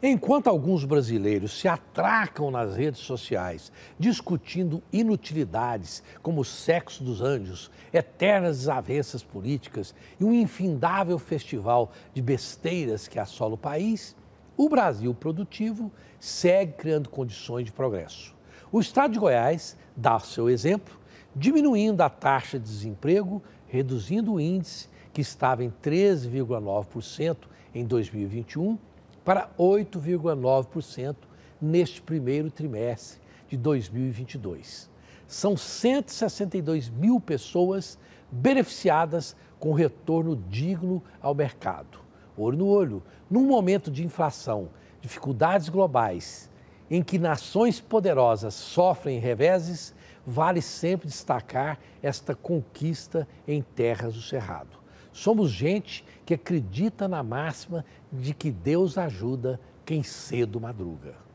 Enquanto alguns brasileiros se atracam nas redes sociais discutindo inutilidades como o sexo dos anjos, eternas desavenças políticas e um infindável festival de besteiras que assola o país, o Brasil produtivo segue criando condições de progresso. O Estado de Goiás dá seu exemplo, diminuindo a taxa de desemprego, reduzindo o índice que estava em 13,9% em 2021 para 8,9% neste primeiro trimestre de 2022. São 162 mil pessoas beneficiadas com retorno digno ao mercado. Olho no olho, num momento de inflação, dificuldades globais, em que nações poderosas sofrem reveses, vale sempre destacar esta conquista em terras do Cerrado. Somos gente que acredita na máxima de que Deus ajuda quem cedo madruga.